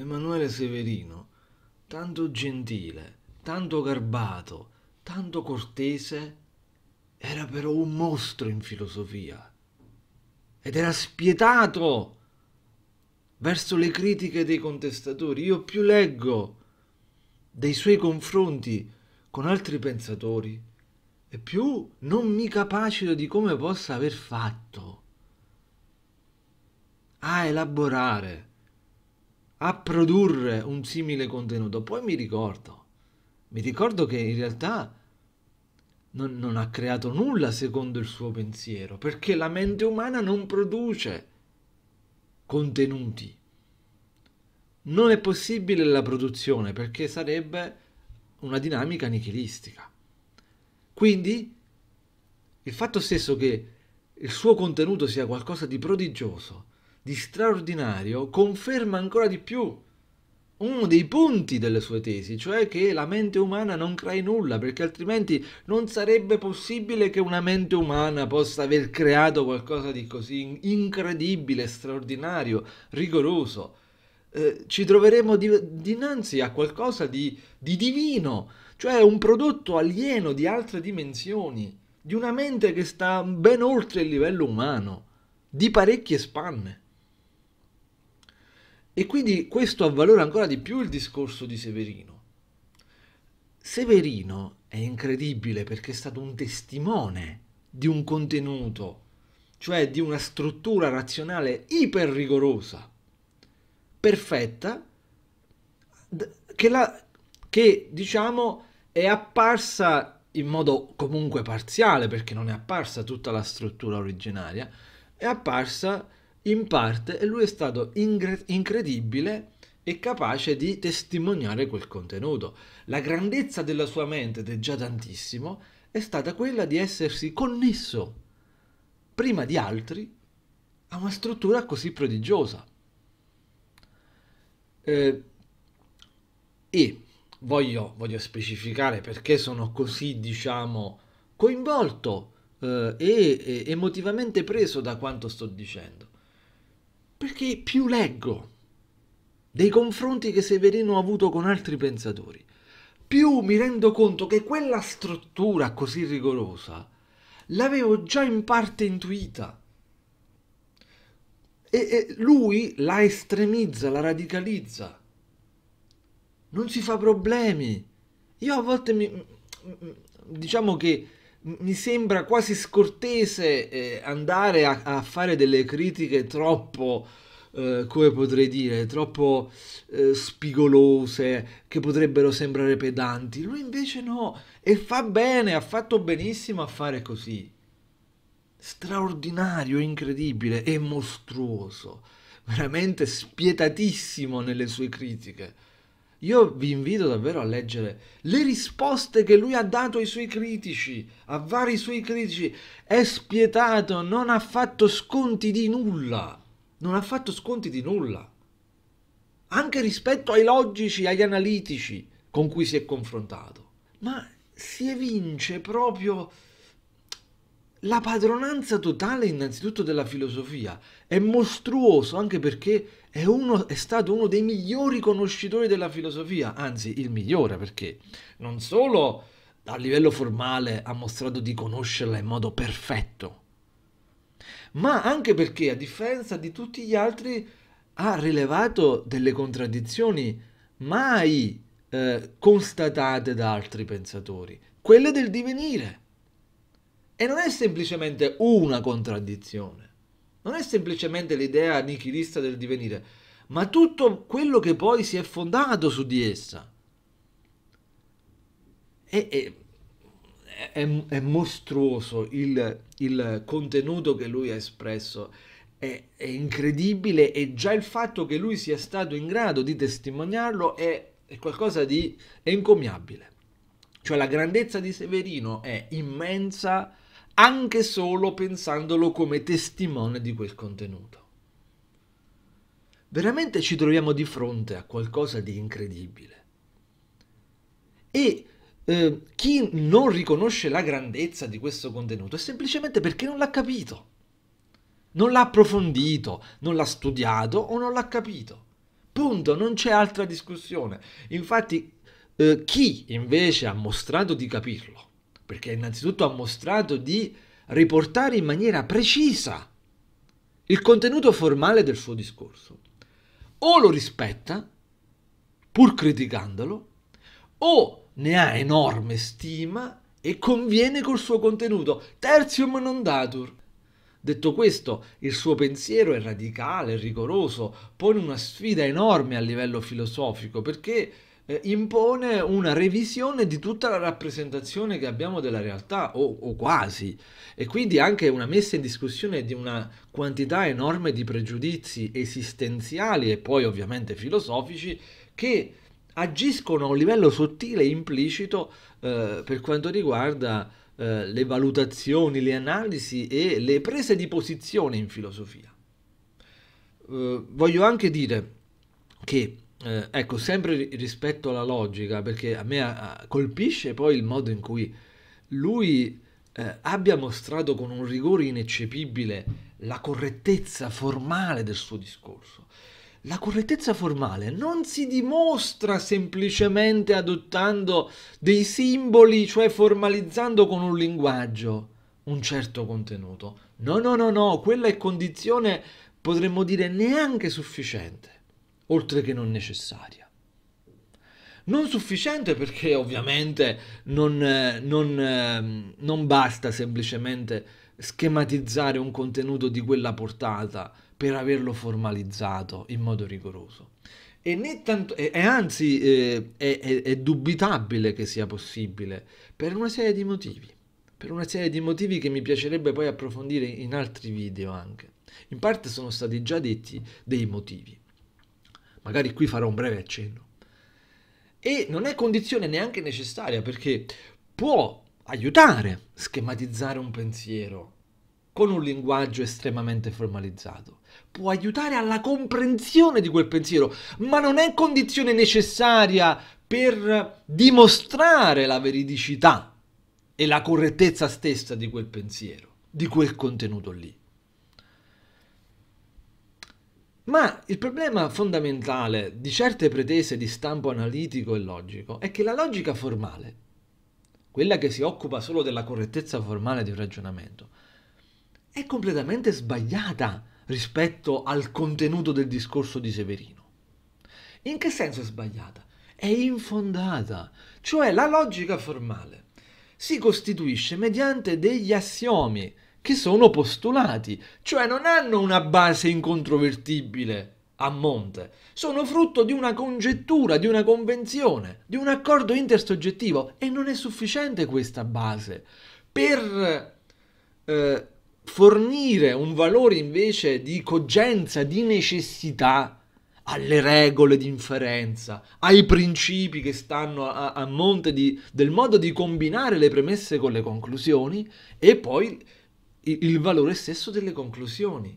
Emanuele Severino, tanto gentile, tanto garbato, tanto cortese, era però un mostro in filosofia ed era spietato verso le critiche dei contestatori. Io più leggo dei suoi confronti con altri pensatori e più non mi capacito di come possa aver fatto a elaborare a produrre un simile contenuto. Poi mi ricordo, mi ricordo che in realtà non, non ha creato nulla secondo il suo pensiero, perché la mente umana non produce contenuti. Non è possibile la produzione perché sarebbe una dinamica nichilistica. Quindi il fatto stesso che il suo contenuto sia qualcosa di prodigioso di straordinario conferma ancora di più uno dei punti delle sue tesi, cioè che la mente umana non crei nulla, perché altrimenti non sarebbe possibile che una mente umana possa aver creato qualcosa di così incredibile, straordinario, rigoroso. Eh, ci troveremo di, dinanzi a qualcosa di, di divino, cioè un prodotto alieno di altre dimensioni, di una mente che sta ben oltre il livello umano, di parecchie spanne. E quindi questo avvalora ancora di più il discorso di Severino. Severino è incredibile perché è stato un testimone di un contenuto, cioè di una struttura razionale iper rigorosa, perfetta, che, la, che diciamo è apparsa in modo comunque parziale, perché non è apparsa tutta la struttura originaria, è apparsa in parte lui è stato ingre- incredibile e capace di testimoniare quel contenuto. La grandezza della sua mente, ed è già tantissimo, è stata quella di essersi connesso prima di altri a una struttura così prodigiosa. Eh, e voglio, voglio, specificare perché sono così, diciamo, coinvolto eh, e, e emotivamente preso da quanto sto dicendo perché più leggo dei confronti che Severino ha avuto con altri pensatori, più mi rendo conto che quella struttura così rigorosa l'avevo già in parte intuita. E, e, lui la estremizza, la radicalizza. Non si fa problemi. Io a volte mi... diciamo che mi sembra quasi scortese eh, andare a, a, fare delle critiche troppo, eh, come potrei dire, troppo eh, spigolose, che potrebbero sembrare pedanti. Lui invece no, e fa bene, ha fatto benissimo a fare così. Straordinario, incredibile e mostruoso, veramente spietatissimo nelle sue critiche. Io vi invito davvero a leggere le risposte che lui ha dato ai suoi critici, a vari suoi critici. È spietato, non ha fatto sconti di nulla. Non ha fatto sconti di nulla. Anche rispetto ai logici, agli analitici con cui si è confrontato. Ma si evince proprio la padronanza totale innanzitutto della filosofia. È mostruoso anche perché è, uno, è, stato uno dei migliori conoscitori della filosofia, anzi il migliore perché non solo a livello formale ha mostrato di conoscerla in modo perfetto, ma anche perché a differenza di tutti gli altri ha rilevato delle contraddizioni mai eh, constatate da altri pensatori, quelle del divenire. E non è semplicemente una contraddizione non è semplicemente l'idea nichilista del divenire, ma tutto quello che poi si è fondato su di essa. E, e è, è, mostruoso il, il, contenuto che lui ha espresso, è, è, incredibile e già il fatto che lui sia stato in grado di testimoniarlo è, è qualcosa di encomiabile. Cioè la grandezza di Severino è immensa anche solo pensandolo come testimone di quel contenuto. Veramente ci troviamo di fronte a qualcosa di incredibile. E eh, chi non riconosce la grandezza di questo contenuto è semplicemente perché non l'ha capito, non l'ha approfondito, non l'ha studiato o non l'ha capito. Punto, non c'è altra discussione. Infatti, eh, chi invece ha mostrato di capirlo perché innanzitutto ha mostrato di riportare in maniera precisa il contenuto formale del suo discorso. O lo rispetta, pur criticandolo, o ne ha enorme stima e conviene col suo contenuto, tertium non datur. Detto questo, il suo pensiero è radicale, rigoroso, pone una sfida enorme a livello filosofico, perché eh, impone una revisione di tutta la rappresentazione che abbiamo della realtà, o, o quasi, e quindi anche una messa in discussione di una quantità enorme di pregiudizi esistenziali e poi ovviamente filosofici che agiscono a un livello sottile e implicito eh, per quanto riguarda eh, le valutazioni, le analisi e le prese di posizione in filosofia. Eh, voglio anche dire che eh, ecco, sempre rispetto alla logica, perché a me a, colpisce poi il modo in cui lui eh, abbia mostrato con un rigore ineccepibile la correttezza formale del suo discorso. La correttezza formale non si dimostra semplicemente adottando dei simboli, cioè formalizzando con un linguaggio un certo contenuto. No, no, no, no, quella è condizione, potremmo dire, neanche sufficiente oltre che non necessaria. Non sufficiente perché ovviamente non, eh, non, ehm, non basta semplicemente schematizzare un contenuto di quella portata per averlo formalizzato in modo rigoroso. E, né tanto, e, e anzi eh, è, è, è dubitabile che sia possibile per una serie di motivi per una serie di motivi che mi piacerebbe poi approfondire in altri video anche. In parte sono stati già detti dei motivi. Magari qui farò un breve accenno. E non è condizione neanche necessaria perché può aiutare schematizzare un pensiero con un linguaggio estremamente formalizzato. Può aiutare alla comprensione di quel pensiero, ma non è condizione necessaria per dimostrare la veridicità e la correttezza stessa di quel pensiero, di quel contenuto lì. Ma il problema fondamentale di certe pretese di stampo analitico e logico è che la logica formale, quella che si occupa solo della correttezza formale di un ragionamento, è completamente sbagliata rispetto al contenuto del discorso di Severino. In che senso è sbagliata? È infondata, cioè la logica formale si costituisce mediante degli assiomi che sono postulati, cioè non hanno una base incontrovertibile a monte, sono frutto di una congettura, di una convenzione, di un accordo intersoggettivo e non è sufficiente questa base per eh, fornire un valore invece di cogenza, di necessità alle regole di inferenza, ai principi che stanno a, a monte di, del modo di combinare le premesse con le conclusioni e poi il valore stesso delle conclusioni.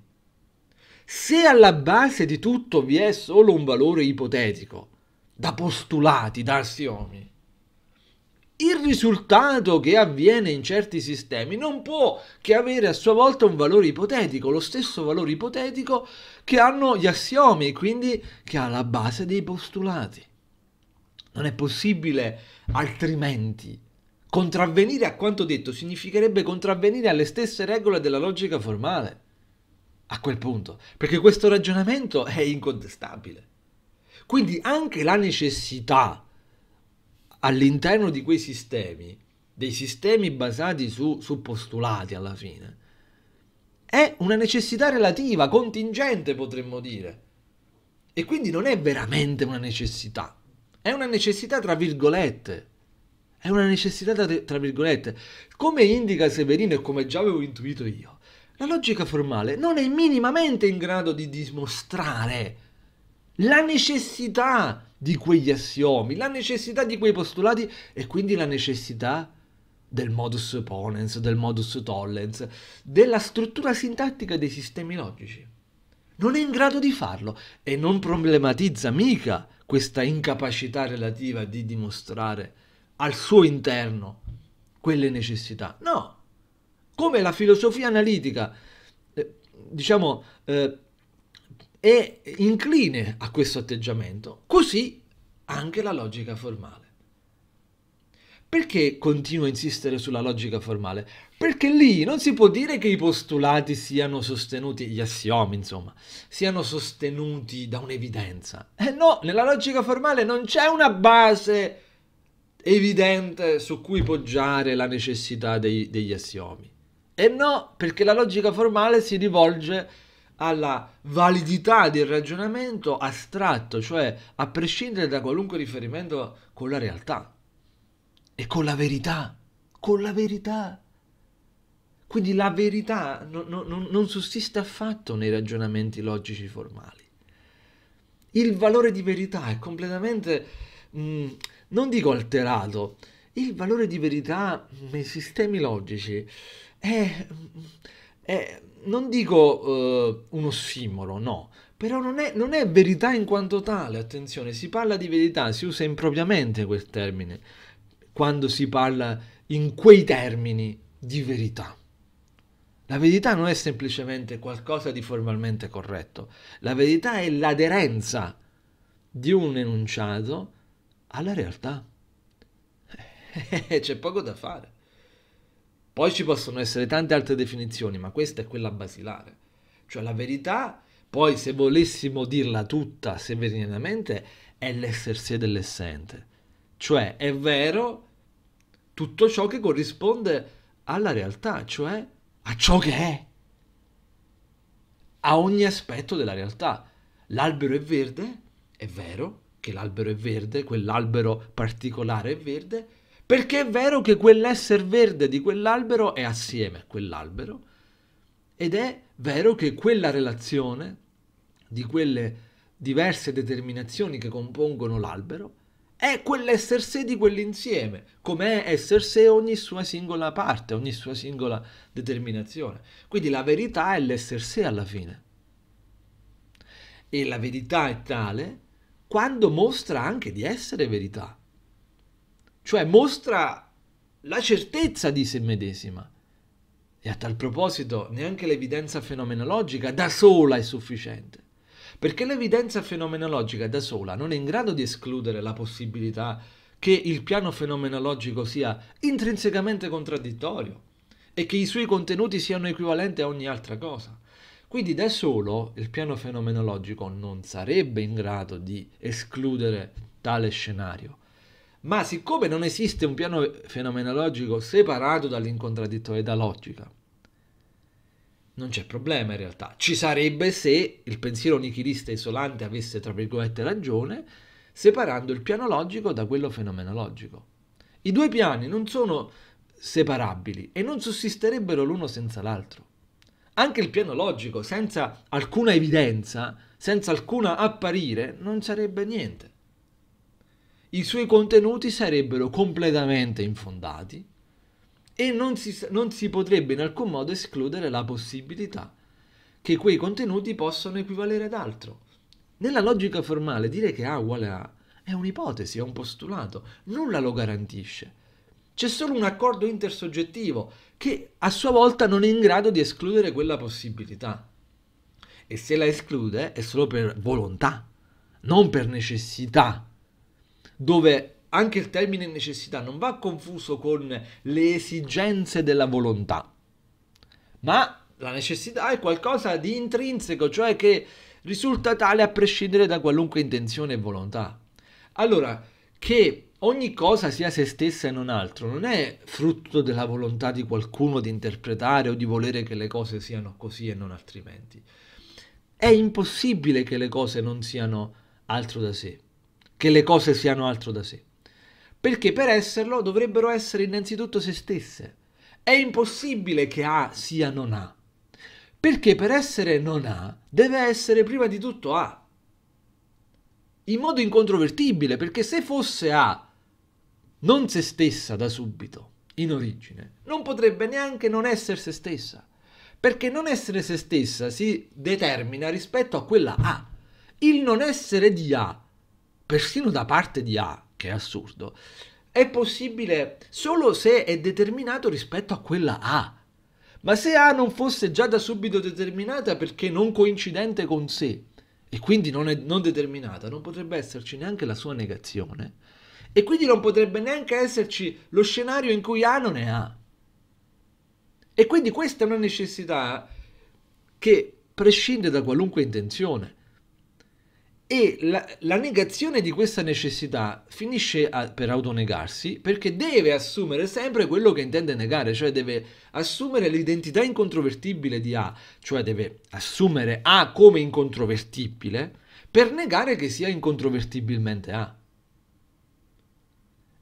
Se alla base di tutto vi è solo un valore ipotetico, da postulati, da assiomi, il risultato che avviene in certi sistemi non può che avere a sua volta un valore ipotetico, lo stesso valore ipotetico che hanno gli assiomi, quindi che ha la base dei postulati. Non è possibile altrimenti Contravvenire a quanto detto significherebbe contravvenire alle stesse regole della logica formale. A quel punto, perché questo ragionamento è incontestabile. Quindi anche la necessità all'interno di quei sistemi, dei sistemi basati su, su postulati alla fine, è una necessità relativa, contingente potremmo dire. E quindi non è veramente una necessità, è una necessità tra virgolette, è una necessità tra, tra virgolette. Come indica Severino e come già avevo intuito io, la logica formale non è minimamente in grado di dimostrare la necessità di quegli assiomi, la necessità di quei postulati e quindi la necessità del modus ponens, del modus tollens, della struttura sintattica dei sistemi logici. Non è in grado di farlo e non problematizza mica questa incapacità relativa di dimostrare al suo interno quelle necessità. No, come la filosofia analitica, eh, diciamo, eh, è incline a questo atteggiamento, così anche la logica formale. Perché continuo a insistere sulla logica formale? Perché lì non si può dire che i postulati siano sostenuti, gli assiomi insomma, siano sostenuti da un'evidenza. Eh no, nella logica formale non c'è una base evidente su cui poggiare la necessità dei, degli assiomi. E no, perché la logica formale si rivolge alla validità del ragionamento astratto, cioè a prescindere da qualunque riferimento con la realtà e con la verità, con la verità. Quindi la verità non, non, non sussiste affatto nei ragionamenti logici formali. Il valore di verità è completamente mh, mm, non dico alterato, il valore di verità nei sistemi logici è, è non dico uh, eh, un ossimoro, no, però non è, non è, verità in quanto tale, attenzione, si parla di verità, si usa impropriamente quel termine, quando si parla in quei termini di verità. La verità non è semplicemente qualcosa di formalmente corretto, la verità è l'aderenza di un enunciato alla realtà. Eh, c'è poco da fare. Poi ci possono essere tante altre definizioni, ma questa è quella basilare. Cioè la verità, poi se volessimo dirla tutta severinamente, è l'essersi dell'essente. Cioè è vero tutto ciò che corrisponde alla realtà, cioè a ciò che è, a ogni aspetto della realtà. L'albero è verde, è vero, che l'albero è verde, quell'albero particolare è verde, perché è vero che quell'essere verde di quell'albero è assieme a quell'albero ed è vero che quella relazione di quelle diverse determinazioni che compongono l'albero è quell'essere sé di quell'insieme, come è esser sé ogni sua singola parte, ogni sua singola determinazione. Quindi la verità è l'essere sé alla fine. E la verità è tale quando mostra anche di essere verità, cioè mostra la certezza di se medesima. E a tal proposito neanche l'evidenza fenomenologica da sola è sufficiente, perché l'evidenza fenomenologica da sola non è in grado di escludere la possibilità che il piano fenomenologico sia intrinsecamente contraddittorio e che i suoi contenuti siano equivalenti a ogni altra cosa. Quindi da solo il piano fenomenologico non sarebbe in grado di escludere tale scenario. Ma siccome non esiste un piano fenomenologico separato dall'incontraddittorietà logica, non c'è problema in realtà. Ci sarebbe se il pensiero nichilista isolante avesse, tra virgolette, ragione, separando il piano logico da quello fenomenologico. I due piani non sono separabili e non sussisterebbero l'uno senza l'altro anche il piano logico, senza alcuna evidenza, senza alcuna apparire, non sarebbe niente. I suoi contenuti sarebbero completamente infondati e non si, non si potrebbe in alcun modo escludere la possibilità che quei contenuti possano equivalere ad altro. Nella logica formale dire che A uguale A è un'ipotesi, è un postulato, nulla lo garantisce. C'è solo un accordo intersoggettivo che a sua volta non è in grado di escludere quella possibilità. E se la esclude è solo per volontà, non per necessità, dove anche il termine necessità non va confuso con le esigenze della volontà, ma la necessità è qualcosa di intrinseco, cioè che risulta tale a prescindere da qualunque intenzione e volontà. Allora, che ogni cosa sia se stessa e non altro, non è frutto della volontà di qualcuno di interpretare o di volere che le cose siano così e non altrimenti. È impossibile che le cose non siano altro da sé, che le cose siano altro da sé. Perché per esserlo dovrebbero essere innanzitutto se stesse. È impossibile che A sia non A. Perché per essere non A deve essere prima di tutto A in modo incontrovertibile, perché se fosse A non se stessa da subito, in origine, non potrebbe neanche non essere se stessa, perché non essere se stessa si determina rispetto a quella A. Il non essere di A, persino da parte di A, che è assurdo, è possibile solo se è determinato rispetto a quella A. Ma se A non fosse già da subito determinata perché non coincidente con sé, e quindi non, è, non determinata, non potrebbe esserci neanche la sua negazione, e quindi non potrebbe neanche esserci lo scenario in cui A non è A. E quindi questa è una necessità che prescinde da qualunque intenzione. E la, la negazione di questa necessità finisce a, per autonegarsi perché deve assumere sempre quello che intende negare, cioè deve assumere l'identità incontrovertibile di A, cioè deve assumere A come incontrovertibile per negare che sia incontrovertibilmente A.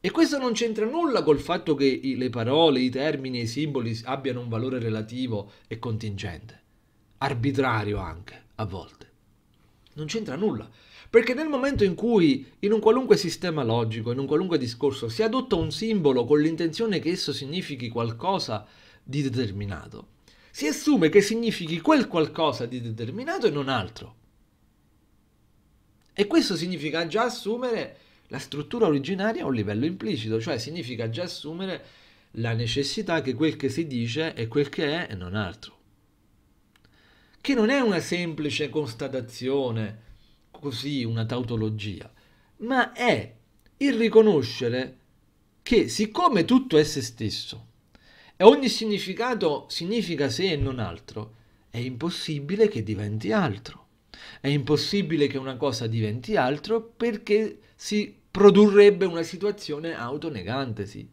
E questo non c'entra nulla col fatto che le parole, i termini i simboli abbiano un valore relativo e contingente, arbitrario anche, a volte. Non c'entra nulla. Perché nel momento in cui in un qualunque sistema logico, in un qualunque discorso, si adotta un simbolo con l'intenzione che esso significhi qualcosa di determinato, si assume che significhi quel qualcosa di determinato e non altro. E questo significa già assumere la struttura originaria è un livello implicito, cioè significa già assumere la necessità che quel che si dice è quel che è e non altro. Che non è una semplice constatazione, così una tautologia, ma è il riconoscere che siccome tutto è se stesso e ogni significato significa sé e non altro, è impossibile che diventi altro. È impossibile che una cosa diventi altro perché si produrrebbe una situazione autonegantesi.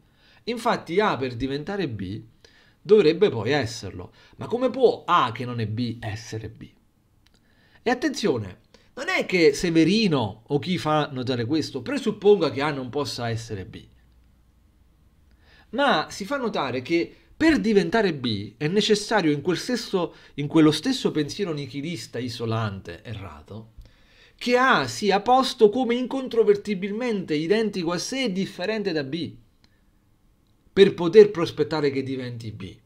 Infatti A per diventare B dovrebbe poi esserlo. Ma come può A che non è B essere B? E attenzione, non è che Severino o chi fa notare questo presupponga che A non possa essere B, ma si fa notare che per diventare B è necessario in, quel stesso, in quello stesso pensiero nichilista isolante errato che A sia posto come incontrovertibilmente identico a sé e differente da B, per poter prospettare che diventi B.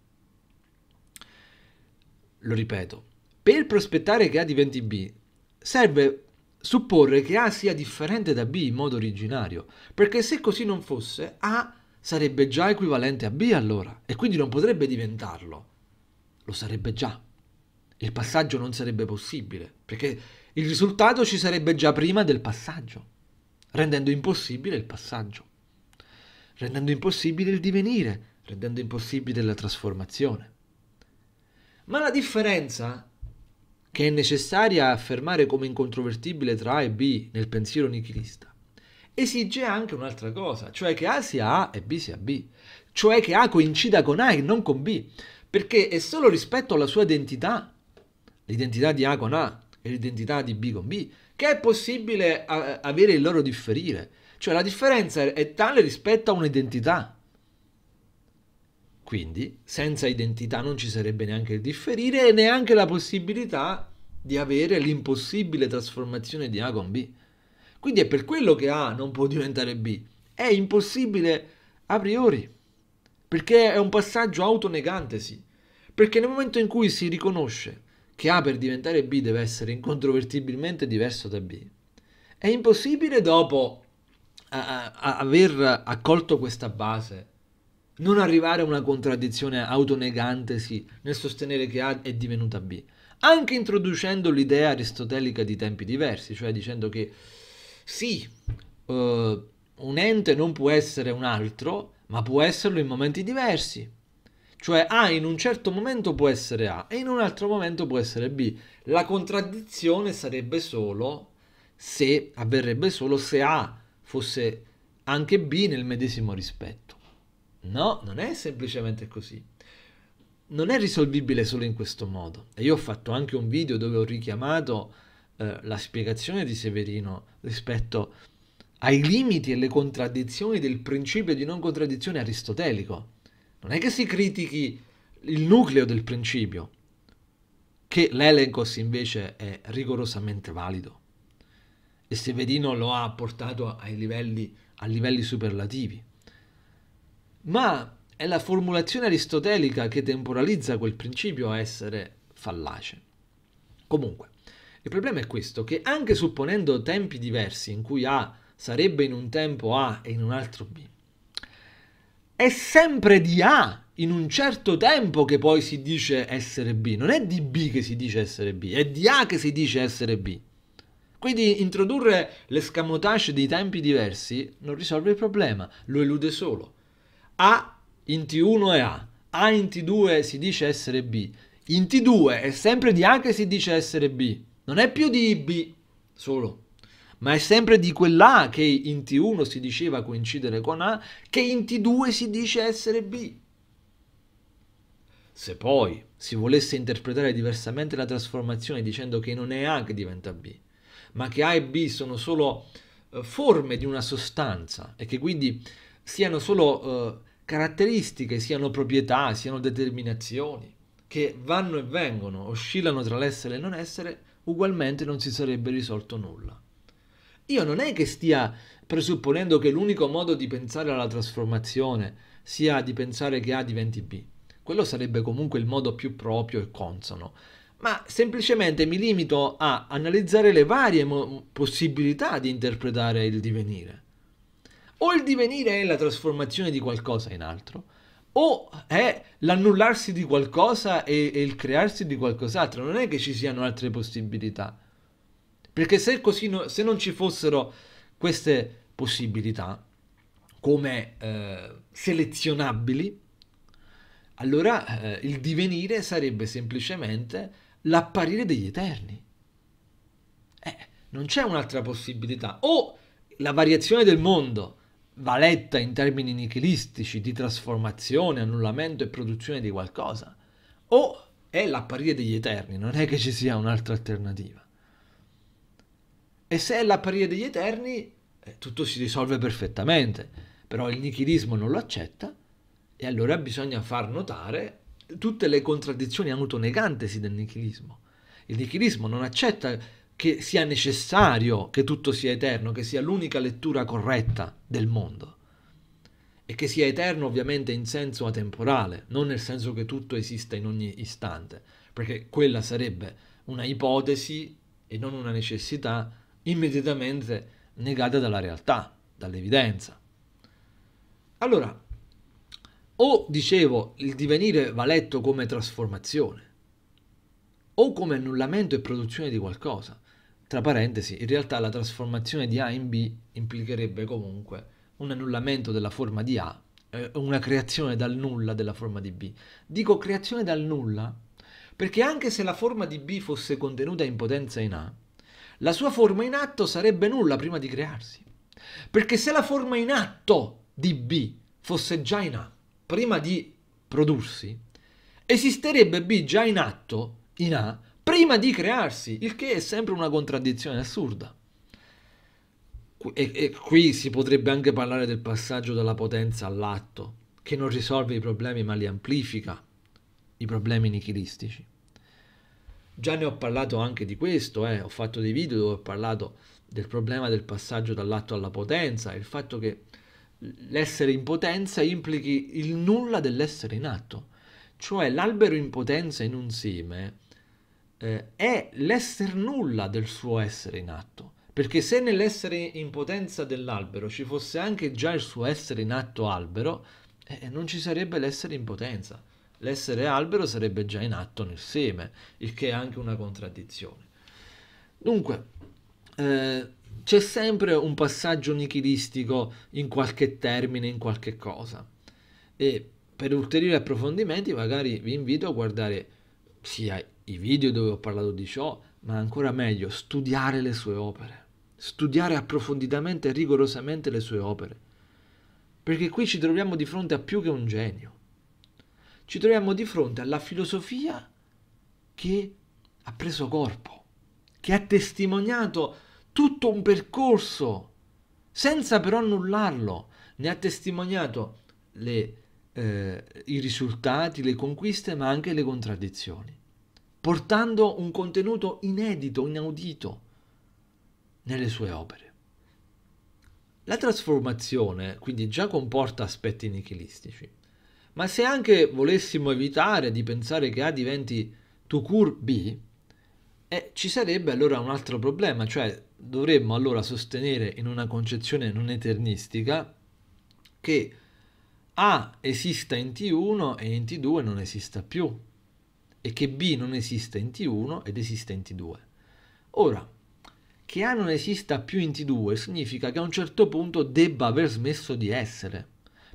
Lo ripeto, per prospettare che A diventi B, serve supporre che A sia differente da B in modo originario, perché se così non fosse, A sarebbe già equivalente a B allora, e quindi non potrebbe diventarlo, lo sarebbe già. Il passaggio non sarebbe possibile, perché il risultato ci sarebbe già prima del passaggio, rendendo impossibile il passaggio, rendendo impossibile il divenire, rendendo impossibile la trasformazione. Ma la differenza che è necessaria affermare come incontrovertibile tra A e B nel pensiero nichilista esige anche un'altra cosa, cioè che A sia A e B sia B, cioè che A coincida con A e non con B, perché è solo rispetto alla sua identità, l'identità di A con A, e l'identità di B con B, che è possibile eh, avere il loro differire. Cioè la differenza è tale rispetto a un'identità. Quindi senza identità non ci sarebbe neanche il differire e neanche la possibilità di avere l'impossibile trasformazione di A con B. Quindi è per quello che A non può diventare B. È impossibile a priori, perché è un passaggio autonegantesi. Perché nel momento in cui si riconosce che A per diventare B deve essere incontrovertibilmente diverso da B, è impossibile dopo a, a, aver accolto questa base non arrivare a una contraddizione autonegantesi nel sostenere che A è divenuta B, anche introducendo l'idea aristotelica di tempi diversi, cioè dicendo che sì, eh, un ente non può essere un altro, ma può esserlo in momenti diversi. Cioè A in un certo momento può essere A e in un altro momento può essere B. La contraddizione sarebbe solo se avverrebbe solo se A fosse anche B nel medesimo rispetto. No, non è semplicemente così. Non è risolvibile solo in questo modo. E io ho fatto anche un video dove ho richiamato eh, la spiegazione di Severino rispetto ai limiti e alle contraddizioni del principio di non contraddizione aristotelico. Non è che si critichi il nucleo del principio, che l'Elencos invece è rigorosamente valido. E Severino lo ha portato ai livelli, a livelli superlativi. Ma è la formulazione aristotelica che temporalizza quel principio a essere fallace. Comunque, il problema è questo, che anche supponendo tempi diversi in cui A sarebbe in un tempo A e in un altro B, è sempre di A in un certo tempo che poi si dice essere B. Non è di B che si dice essere B, è di A che si dice essere B. Quindi introdurre l'escamotage di tempi diversi non risolve il problema, lo elude solo. A in T1 è A, A in T2 si dice essere B, in T2 è sempre di A che si dice essere B, non è più di B solo ma è sempre di quell'A che in T1 si diceva coincidere con A, che in T2 si dice essere B. Se poi si volesse interpretare diversamente la trasformazione dicendo che non è A che diventa B, ma che A e B sono solo eh, forme di una sostanza e che quindi siano solo eh, caratteristiche, siano proprietà, siano determinazioni, che vanno e vengono, oscillano tra l'essere e il non essere, ugualmente non si sarebbe risolto nulla io non è che stia presupponendo che l'unico modo di pensare alla trasformazione sia di pensare che A diventi B. Quello sarebbe comunque il modo più proprio e consono. Ma semplicemente mi limito a analizzare le varie mo- possibilità di interpretare il divenire. O il divenire è la trasformazione di qualcosa in altro, o è l'annullarsi di qualcosa e, e il crearsi di qualcos'altro. Non è che ci siano altre possibilità. Perché se, così se non ci fossero queste possibilità come eh, selezionabili, allora eh, il divenire sarebbe semplicemente l'apparire degli eterni. Eh, non c'è un'altra possibilità. O la variazione del mondo va letta in termini nichilistici di trasformazione, annullamento e produzione di qualcosa, o è l'apparire degli eterni, non è che ci sia un'altra alternativa. E se è l'apparire degli eterni, eh, tutto si risolve perfettamente. Però il nichilismo non lo accetta e allora bisogna far notare tutte le contraddizioni autonegantesi del nichilismo. Il nichilismo non accetta che sia necessario che tutto sia eterno, che sia l'unica lettura corretta del mondo. E che sia eterno ovviamente in senso atemporale, non nel senso che tutto esista in ogni istante, perché quella sarebbe una ipotesi e non una necessità immediatamente negata dalla realtà, dall'evidenza. Allora, o dicevo, il divenire va letto come trasformazione, o come annullamento e produzione di qualcosa. Tra parentesi, in realtà la trasformazione di A in B implicherebbe comunque un annullamento della forma di A, eh, una creazione dal nulla della forma di B. Dico creazione dal nulla perché anche se la forma di B fosse contenuta in potenza in A, la sua forma in atto sarebbe nulla prima di crearsi. Perché se la forma in atto di B fosse già in A prima di prodursi, esisterebbe B già in atto in A prima di crearsi, il che è sempre una contraddizione assurda. E, e qui si potrebbe anche parlare del passaggio dalla potenza all'atto, che non risolve i problemi ma li amplifica, i problemi nichilistici. Già ne ho parlato anche di questo, eh. ho fatto dei video dove ho parlato del problema del passaggio dall'atto alla potenza, il fatto che l'essere in potenza implichi il nulla dell'essere in atto. Cioè l'albero in potenza in un seme eh, è l'esser nulla del suo essere in atto. Perché se nell'essere in potenza dell'albero ci fosse anche già il suo essere in atto albero, eh, non ci sarebbe l'essere in potenza l'essere albero sarebbe già in atto nel seme, il che è anche una contraddizione. Dunque, eh, c'è sempre un passaggio nichilistico in qualche termine, in qualche cosa. E per ulteriori approfondimenti magari vi invito a guardare sia i video dove ho parlato di ciò, ma ancora meglio, studiare le sue opere, studiare approfonditamente e rigorosamente le sue opere, perché qui ci troviamo di fronte a più che un genio, ci troviamo di fronte alla filosofia che ha preso corpo, che ha testimoniato tutto un percorso, senza però annullarlo, ne ha testimoniato le, eh, i risultati, le conquiste, ma anche le contraddizioni, portando un contenuto inedito, inaudito nelle sue opere. La trasformazione quindi già comporta aspetti nichilistici, ma se anche volessimo evitare di pensare che A diventi to cure B, eh, ci sarebbe allora un altro problema, cioè dovremmo allora sostenere in una concezione non eternistica che A esista in T1 e in T2 non esista più, e che B non esista in T1 ed esiste in T2. Ora, che A non esista più in T2 significa che a un certo punto debba aver smesso di essere,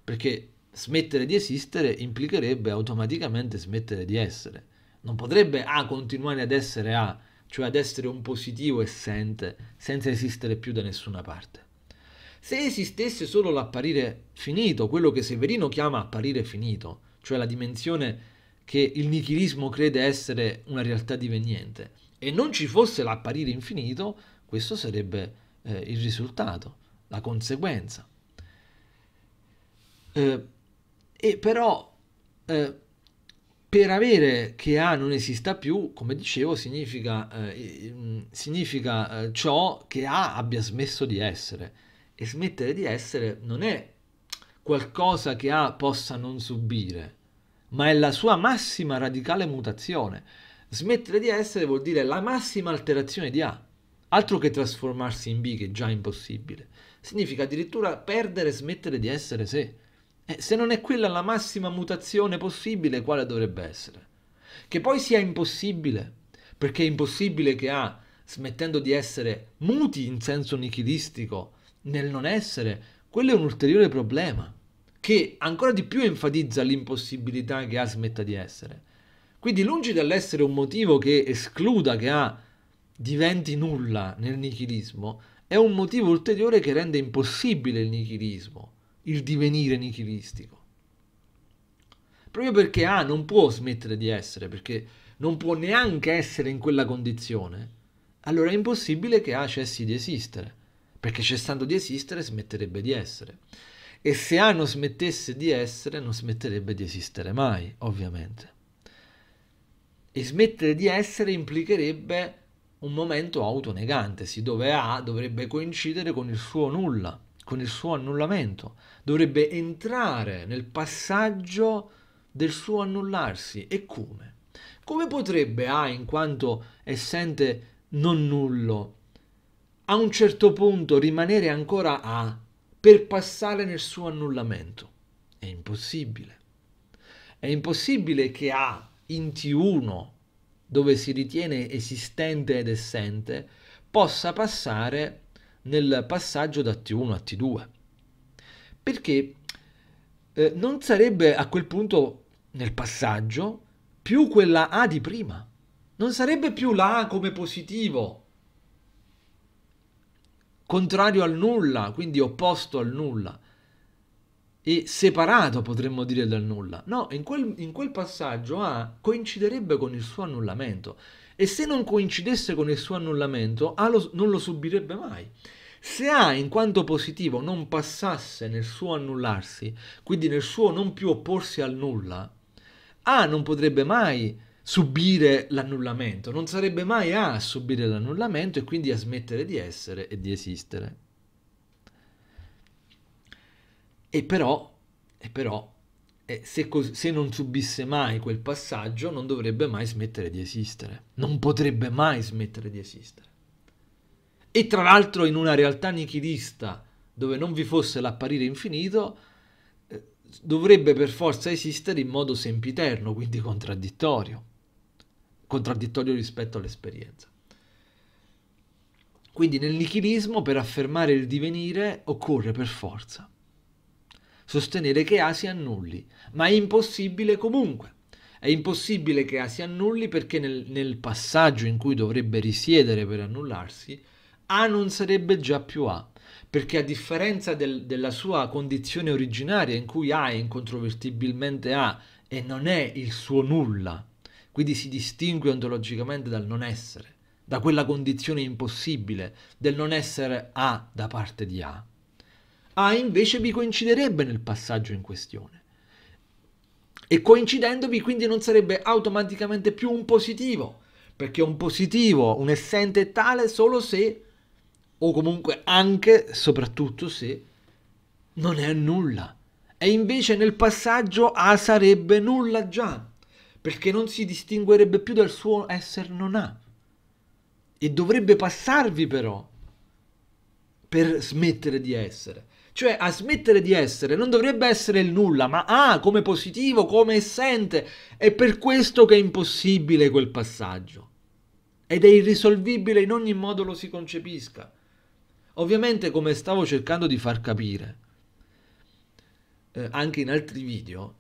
perché smettere di esistere implicherebbe automaticamente smettere di essere. Non potrebbe A ah, continuare ad essere A, cioè ad essere un positivo essente, senza esistere più da nessuna parte. Se esistesse solo l'apparire finito, quello che Severino chiama apparire finito, cioè la dimensione che il nichilismo crede essere una realtà diveniente, e non ci fosse l'apparire infinito, questo sarebbe eh, il risultato, la conseguenza. Eh, e però eh, per avere che A non esista più, come dicevo, significa, eh, mm, significa eh, ciò che A abbia smesso di essere. E smettere di essere non è qualcosa che A possa non subire, ma è la sua massima radicale mutazione. Smettere di essere vuol dire la massima alterazione di A, altro che trasformarsi in B che è già impossibile. Significa addirittura perdere e smettere di essere sé. Eh, se non è quella la massima mutazione possibile, quale dovrebbe essere? Che poi sia impossibile, perché è impossibile che A, smettendo di essere muti in senso nichilistico, nel non essere, quello è un ulteriore problema, che ancora di più enfatizza l'impossibilità che A smetta di essere. Quindi lungi dall'essere un motivo che escluda che A diventi nulla nel nichilismo, è un motivo ulteriore che rende impossibile il nichilismo il divenire nichilistico. Proprio perché A non può smettere di essere, perché non può neanche essere in quella condizione, allora è impossibile che A cessi di esistere, perché cessando di esistere smetterebbe di essere. E se A non smettesse di essere, non smetterebbe di esistere mai, ovviamente. E smettere di essere implicherebbe un momento autonegante, sì, dove A dovrebbe coincidere con il suo nulla con il suo annullamento, dovrebbe entrare nel passaggio del suo annullarsi. E come? Come potrebbe A, ah, in quanto essente non nullo, a un certo punto rimanere ancora A per passare nel suo annullamento? È impossibile. È impossibile che A in T1, dove si ritiene esistente ed essente, possa passare a nel passaggio da T1 a T2. Perché eh, non sarebbe a quel punto nel passaggio più quella A di prima. Non sarebbe più la A come positivo, contrario al nulla, quindi opposto al nulla, e separato potremmo dire dal nulla. No, in quel, in quel passaggio A coinciderebbe con il suo annullamento e se non coincidesse con il suo annullamento A lo, non lo subirebbe mai. Se A in quanto positivo non passasse nel suo annullarsi, quindi nel suo non più opporsi al nulla, A non potrebbe mai subire l'annullamento, non sarebbe mai A a subire l'annullamento e quindi a smettere di essere e di esistere. E però, e però e se, cos- se, non subisse mai quel passaggio non dovrebbe mai smettere di esistere, non potrebbe mai smettere di esistere e tra l'altro in una realtà nichilista dove non vi fosse l'apparire infinito, eh, dovrebbe per forza esistere in modo sempiterno, quindi contraddittorio, contraddittorio rispetto all'esperienza. Quindi nel nichilismo per affermare il divenire occorre per forza sostenere che A si annulli, ma è impossibile comunque. È impossibile che A si annulli perché nel, nel passaggio in cui dovrebbe risiedere per annullarsi, a non sarebbe già più A, perché a differenza del, della sua condizione originaria in cui A è incontrovertibilmente A e non è il suo nulla, quindi si distingue ontologicamente dal non essere, da quella condizione impossibile del non essere A da parte di A. A invece vi coinciderebbe nel passaggio in questione. E coincidendovi quindi non sarebbe automaticamente più un positivo, perché un positivo, un essente è tale solo se o comunque anche, soprattutto se, non è nulla. E invece nel passaggio A sarebbe nulla già, perché non si distinguerebbe più dal suo essere non A. E dovrebbe passarvi però per smettere di essere. Cioè a smettere di essere non dovrebbe essere il nulla, ma A ah, come positivo, come essente. È per questo che è impossibile quel passaggio. Ed è irrisolvibile in ogni modo lo si concepisca. Ovviamente come stavo cercando di far capire eh, anche in altri video,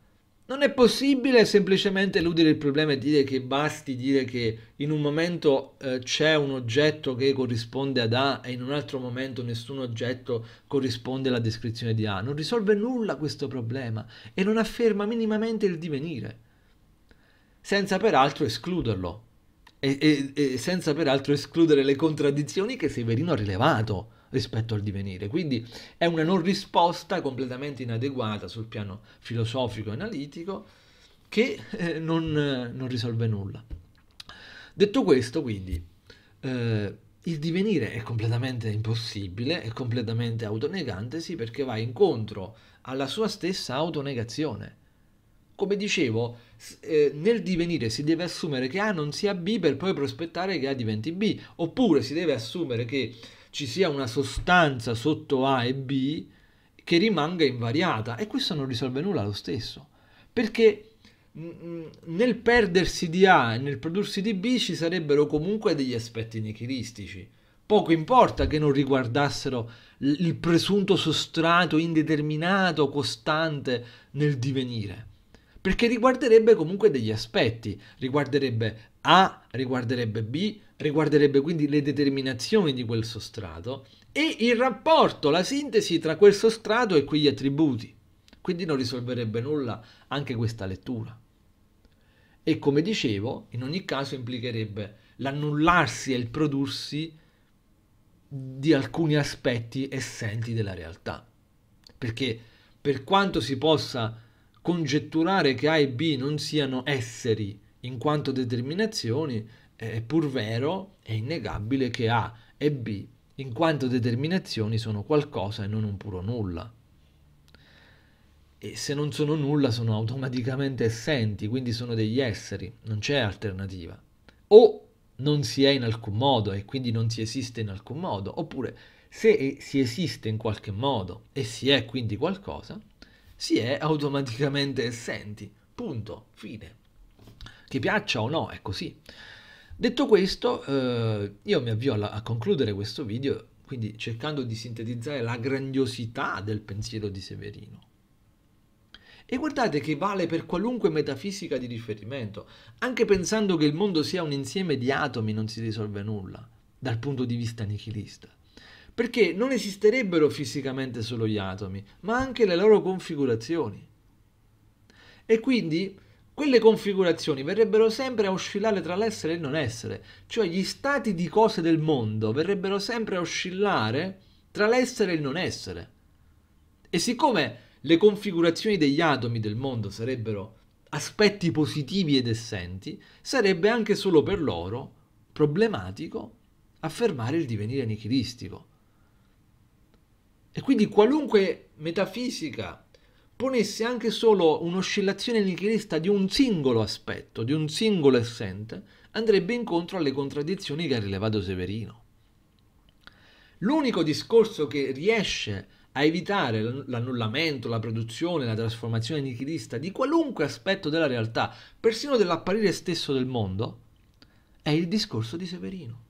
non è possibile semplicemente eludere il problema e dire che basti dire che in un momento eh, c'è un oggetto che corrisponde ad A e in un altro momento nessun oggetto corrisponde alla descrizione di A. Non risolve nulla questo problema e non afferma minimamente il divenire, senza peraltro escluderlo e, e, e senza peraltro escludere le contraddizioni che Severino ha rilevato rispetto al divenire. Quindi è una non risposta completamente inadeguata sul piano filosofico e analitico che eh, non, non, risolve nulla. Detto questo, quindi, eh, il divenire è completamente impossibile, è completamente autonegante, sì, perché va incontro alla sua stessa autonegazione. Come dicevo, eh, nel divenire si deve assumere che A non sia B per poi prospettare che A diventi B, oppure si deve assumere che ci sia una sostanza sotto A e B che rimanga invariata e questo non risolve nulla lo stesso, perché mm, mm, nel perdersi di A e nel prodursi di B ci sarebbero comunque degli aspetti nichilistici. Poco importa che non riguardassero il presunto sostrato indeterminato, costante nel divenire perché riguarderebbe comunque degli aspetti, riguarderebbe A, riguarderebbe B, riguarderebbe quindi le determinazioni di quel sostrato e il rapporto, la sintesi tra quel sostrato e quegli attributi. Quindi non risolverebbe nulla anche questa lettura. E come dicevo, in ogni caso implicherebbe l'annullarsi e il prodursi di alcuni aspetti essenti della realtà. Perché per quanto si possa congetturare che A e B non siano esseri in quanto determinazioni, è pur vero, è innegabile che A e B, in quanto determinazioni, sono qualcosa e non un puro nulla. E se non sono nulla sono automaticamente essenti, quindi sono degli esseri, non c'è alternativa. O non si è in alcun modo e quindi non si esiste in alcun modo, oppure se si esiste in qualche modo e si è quindi qualcosa, si è automaticamente essenti. Punto, fine. Che piaccia o no, è così. Detto questo, eh, io mi avvio a, a concludere questo video, quindi cercando di sintetizzare la grandiosità del pensiero di Severino. E guardate che vale per qualunque metafisica di riferimento, anche pensando che il mondo sia un insieme di atomi non si risolve nulla, dal punto di vista nichilista. Perché non esisterebbero fisicamente solo gli atomi, ma anche le loro configurazioni. E quindi quelle configurazioni verrebbero sempre a oscillare tra l'essere e il non essere, cioè gli stati di cose del mondo verrebbero sempre a oscillare tra l'essere e il non essere. E siccome le configurazioni degli atomi del mondo sarebbero aspetti positivi ed essenti, sarebbe anche solo per loro problematico affermare il divenire nichilistico. E quindi qualunque metafisica ponesse anche solo un'oscillazione nichilista di un singolo aspetto, di un singolo essente, andrebbe incontro alle contraddizioni che ha rilevato Severino. L'unico discorso che riesce a evitare l'annullamento, la produzione, la trasformazione nichilista di qualunque aspetto della realtà, persino dell'apparire stesso del mondo, è il discorso di Severino.